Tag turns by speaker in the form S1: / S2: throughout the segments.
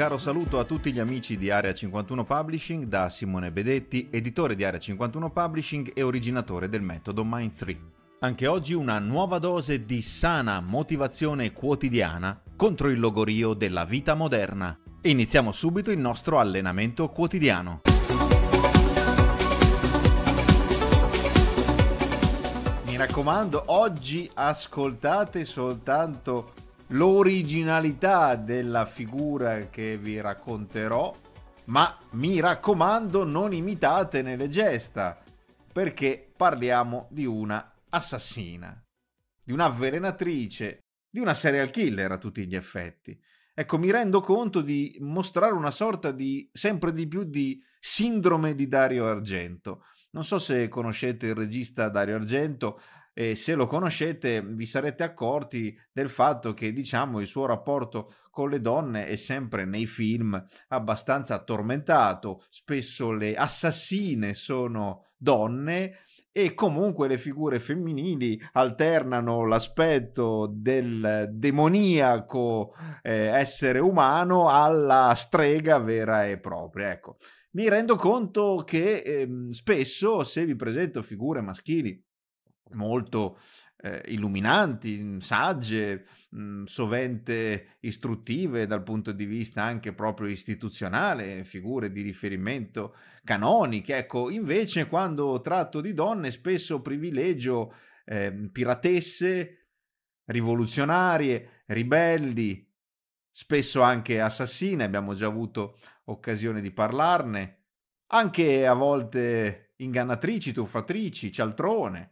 S1: caro saluto a tutti gli amici di Area 51 Publishing da Simone Bedetti, editore di Area 51 Publishing e originatore del metodo Mind 3. Anche oggi una nuova dose di sana motivazione quotidiana contro il logorio della vita moderna. Iniziamo subito il nostro allenamento quotidiano. Mi raccomando, oggi ascoltate soltanto l'originalità della figura che vi racconterò, ma mi raccomando non imitatene le gesta, perché parliamo di una assassina, di un'avvelenatrice, di una serial killer a tutti gli effetti. Ecco, mi rendo conto di mostrare una sorta di sempre di più di sindrome di Dario Argento. Non so se conoscete il regista Dario Argento, eh, se lo conoscete vi sarete accorti del fatto che diciamo il suo rapporto con le donne è sempre nei film abbastanza tormentato, spesso le assassine sono donne e comunque le figure femminili alternano l'aspetto del demoniaco eh, essere umano alla strega vera e propria. Ecco, mi rendo conto che eh, spesso se vi presento figure maschili molto eh, illuminanti, mhmm, sagge, mh, mhmm, sovente istruttive dal punto di vista anche proprio istituzionale, figure di riferimento canoniche. Ecco, invece quando tratto di donne spesso privilegio eh, piratesse, rivoluzionarie, ribelli, spesso anche assassine, abbiamo già avuto occasione di parlarne, anche a volte ingannatrici, tuffatrici, cialtrone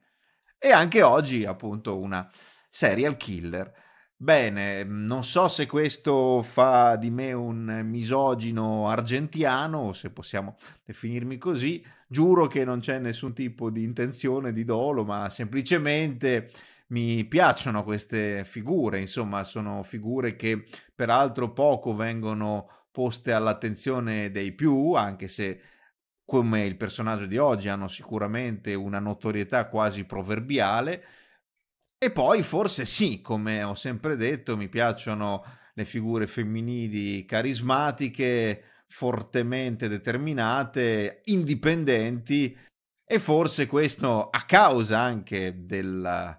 S1: e anche oggi, appunto, una serial killer. Bene, non so se questo fa di me un misogino argentiano, o se possiamo definirmi così, giuro che non c'è nessun tipo di intenzione di dolo, ma semplicemente mi piacciono queste figure, insomma, sono figure che peraltro poco vengono poste all'attenzione dei più, anche se come il personaggio di oggi hanno sicuramente una notorietà quasi proverbiale e poi forse sì, come ho sempre detto, mi piacciono le figure femminili carismatiche, fortemente determinate, indipendenti e forse questo a causa anche della,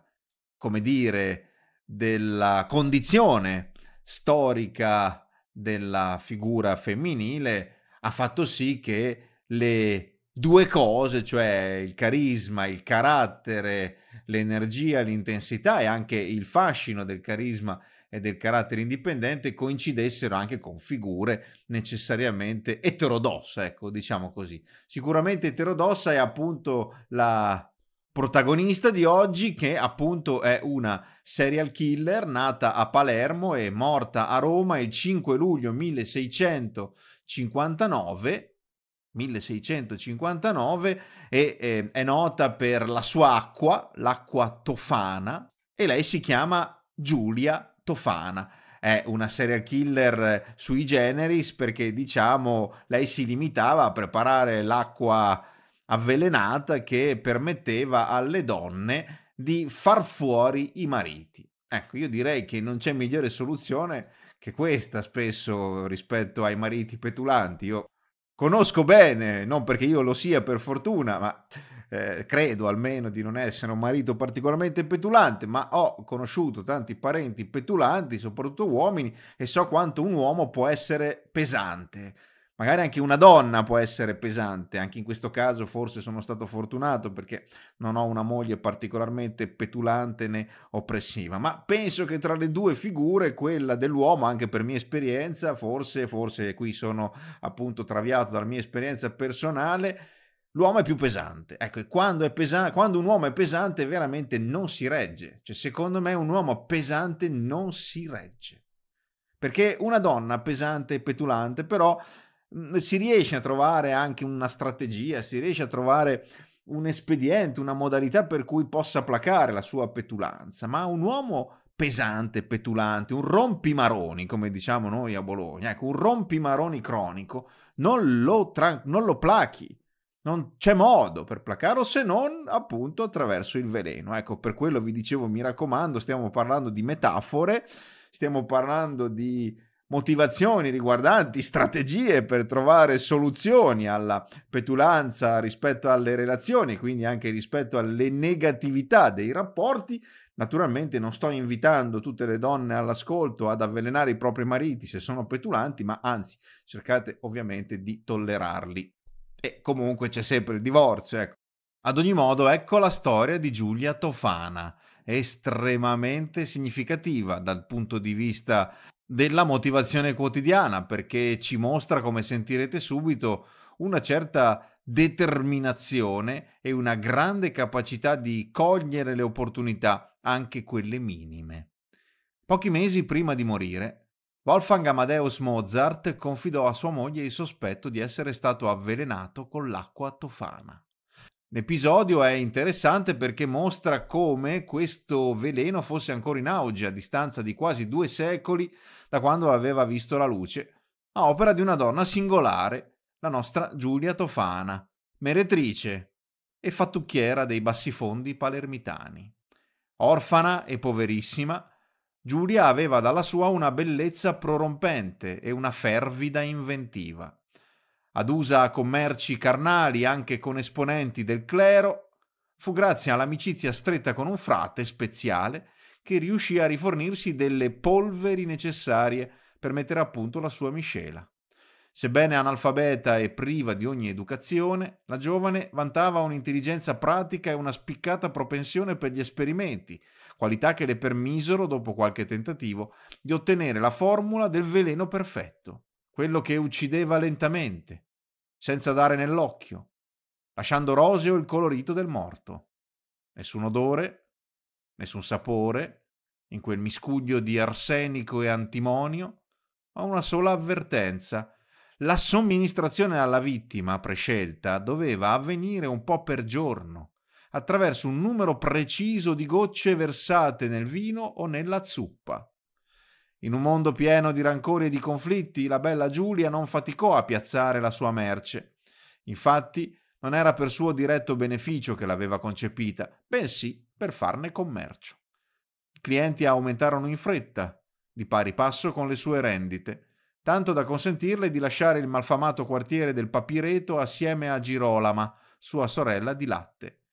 S1: come dire, della condizione storica della figura femminile ha fatto sì che le due cose, cioè il carisma, il carattere, l'energia, l'intensità e anche il fascino del carisma e del carattere indipendente coincidessero anche con figure necessariamente eterodosse, ecco, diciamo così. Sicuramente eterodossa è appunto la protagonista di oggi che appunto è una serial killer nata a Palermo e morta a Roma il 5 luglio 1659 1659 e eh, è nota per la sua acqua, l'acqua tofana, e lei si chiama Giulia Tofana. È una serial killer sui generis perché diciamo lei si limitava a preparare l'acqua avvelenata che permetteva alle donne di far fuori i mariti. Ecco, io direi che non c'è migliore soluzione che questa spesso rispetto ai mariti petulanti. Io conosco bene, non perché io lo sia per fortuna, ma eh, credo almeno di non essere un marito particolarmente petulante, ma ho conosciuto tanti parenti petulanti, soprattutto uomini, e so quanto un uomo può essere pesante magari anche una donna può essere pesante, anche in questo caso forse sono stato fortunato perché non ho una moglie particolarmente petulante né oppressiva, ma penso che tra le due figure quella dell'uomo, anche per mia esperienza, forse, forse qui sono appunto traviato dalla mia esperienza personale, l'uomo è più pesante. Ecco, e quando, pesa- quando, un uomo è pesante veramente non si regge. Cioè, secondo me un uomo pesante non si regge. Perché una donna pesante e petulante, però Mhmm, si riesce a trovare anche una strategia, si riesce a trovare un espediente, una modalità per cui possa placare la sua petulanza, ma un uomo pesante, petulante, un rompimaroni, come diciamo noi a Bologna, ecco, un rompimaroni cronico, non lo, tra- non lo plachi, non c'è modo per placarlo se non appunto attraverso il veleno. Ecco, per quello vi dicevo, mi raccomando, stiamo parlando di metafore, stiamo parlando di motivazioni riguardanti strategie per trovare soluzioni alla petulanza rispetto alle relazioni, quindi anche rispetto alle negatività dei rapporti. Naturalmente non sto invitando tutte le donne all'ascolto ad avvelenare i propri mariti se sono petulanti, ma anzi cercate ovviamente di tollerarli. E comunque c'è sempre il divorzio, ecco. Ad ogni modo, ecco la storia di Giulia Tofana, estremamente significativa dal punto di vista della motivazione quotidiana perché ci mostra, come sentirete subito, una certa determinazione e una grande capacità di cogliere le opportunità, anche quelle minime. Pochi mesi prima di morire, Wolfgang Amadeus Mozart confidò a sua moglie il sospetto di essere stato avvelenato con l'acqua tofana. L'episodio è interessante perché mostra come questo veleno fosse ancora in auge a distanza di quasi due secoli da quando aveva visto la luce, a opera di una donna singolare, la nostra Giulia Tofana, meretrice e fattucchiera dei bassifondi palermitani. Orfana e poverissima, Giulia aveva dalla sua una bellezza prorompente e una fervida inventiva adusa a commerci carnali anche con esponenti del clero, fu grazie all'amicizia stretta con un frate speziale che riuscì a rifornirsi delle polveri necessarie per mettere a punto la sua miscela. Sebbene analfabeta e priva di ogni educazione, la giovane vantava un'intelligenza pratica e una spiccata propensione per gli esperimenti, qualità che le permisero, dopo qualche tentativo, di ottenere la formula del veleno perfetto, quello che uccideva lentamente, senza dare nell'occhio, lasciando roseo il colorito del morto. Nessun odore, nessun sapore, in quel miscuglio di arsenico e antimonio, ma una sola avvertenza. La somministrazione alla vittima prescelta doveva avvenire un po' per giorno, attraverso un numero preciso di gocce versate nel vino o nella zuppa. In un mondo pieno di rancori e di conflitti, la bella Giulia non faticò a piazzare la sua merce. Infatti, non era per suo diretto beneficio che l'aveva concepita, bensì per farne commercio. I clienti aumentarono in fretta, di pari passo con le sue rendite, tanto da consentirle di lasciare il malfamato quartiere del Papireto assieme a Girolama, sua sorella di latte.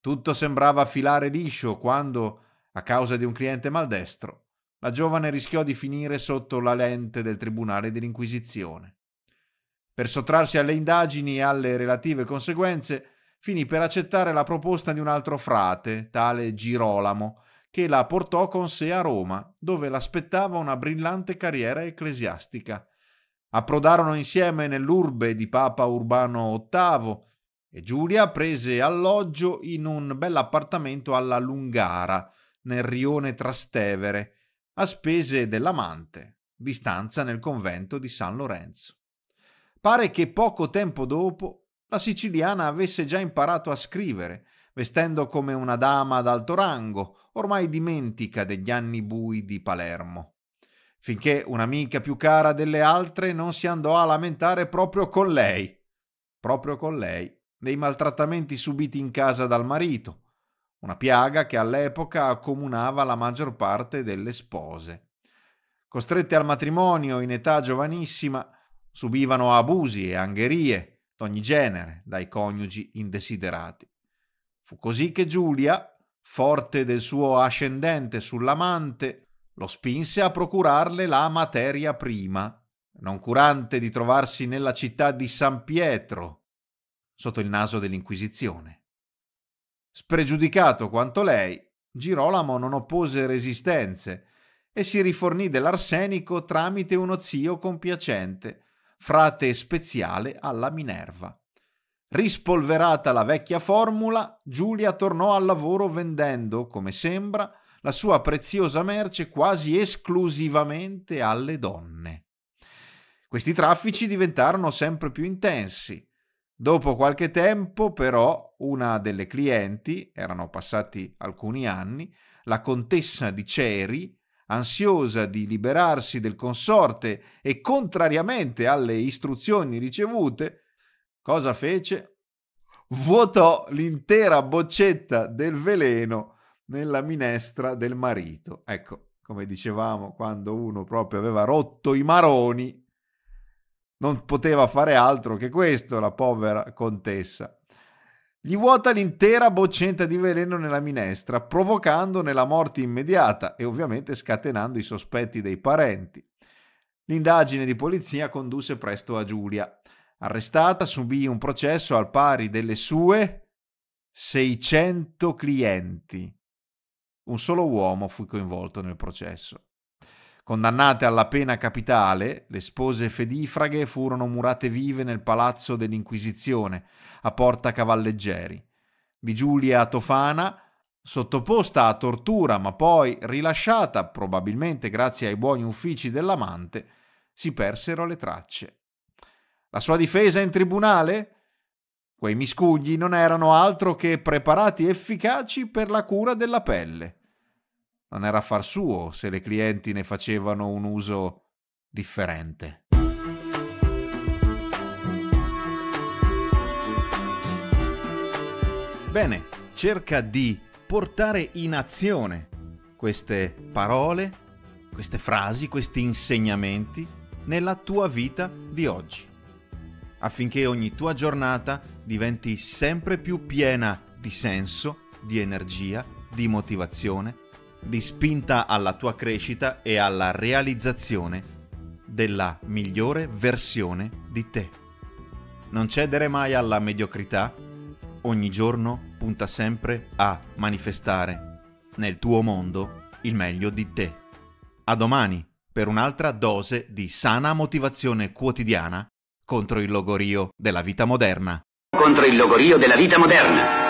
S1: Tutto sembrava filare liscio quando, a causa di un cliente maldestro, la giovane rischiò di finire sotto la lente del Tribunale dell'Inquisizione. Per sottrarsi alle indagini e alle relative conseguenze, finì per accettare la proposta di un altro frate, tale Girolamo, che la portò con sé a Roma, dove l'aspettava una brillante carriera ecclesiastica. Approdarono insieme nell'urbe di Papa Urbano VIII e Giulia prese alloggio in un bell'appartamento alla Lungara, nel rione Trastevere, a spese dell'amante, di stanza nel convento di San Lorenzo. Pare che poco tempo dopo la siciliana avesse già imparato a scrivere, vestendo come una dama d'alto rango, ormai dimentica degli anni bui di Palermo finché un'amica più cara delle altre non si andò a lamentare proprio con lei, proprio con lei, dei maltrattamenti subiti in casa dal marito, una piaga che all'epoca accomunava la maggior parte delle spose. Costrette al matrimonio in età giovanissima, subivano abusi e angherie d'ogni genere dai coniugi indesiderati. Fu così che Giulia, forte del suo ascendente sull'amante, lo spinse a procurarle la materia prima, non curante di trovarsi nella città di San Pietro, sotto il naso dell'Inquisizione. Spregiudicato quanto lei, Girolamo non oppose resistenze e si rifornì dell'arsenico tramite uno zio compiacente, frate speziale alla Minerva. Rispolverata la vecchia formula, Giulia tornò al lavoro vendendo, come sembra, la sua preziosa merce quasi esclusivamente alle donne. Questi traffici diventarono sempre più intensi. Dopo qualche tempo, però, una delle clienti, erano passati alcuni anni, la contessa di Ceri, ansiosa di liberarsi del consorte e contrariamente alle istruzioni ricevute, cosa fece? Vuotò l'intera boccetta del veleno nella minestra del marito. Ecco, come dicevamo, quando uno proprio aveva rotto i maroni, non poteva fare altro che questo, la povera contessa. Gli vuota l'intera boccetta di veleno nella minestra, provocandone la morte immediata e ovviamente scatenando i sospetti dei parenti. L'indagine di polizia condusse presto a Giulia. Arrestata, subì un processo al pari delle sue 600 clienti. Un solo uomo fu coinvolto nel processo. Condannate alla pena capitale, le spose fedifraghe furono murate vive nel palazzo dell'Inquisizione, a Porta Cavalleggeri. Di Giulia Tofana, sottoposta a tortura ma poi rilasciata, probabilmente grazie ai buoni uffici dell'amante, si persero le tracce. La sua difesa in tribunale? Quei miscugli non erano altro che preparati efficaci per la cura della pelle non era affar suo se le clienti ne facevano un uso differente. Bene, cerca di portare in azione queste parole, queste frasi, questi insegnamenti nella tua vita di oggi, affinché ogni tua giornata diventi sempre più piena di senso, di energia, di motivazione di spinta alla tua crescita e alla realizzazione della migliore versione di te. Non cedere mai alla mediocrità, ogni giorno punta sempre a manifestare nel tuo mondo il meglio di te. A domani per un'altra dose di sana motivazione quotidiana contro il logorio della vita moderna. Contro il logorio della vita moderna.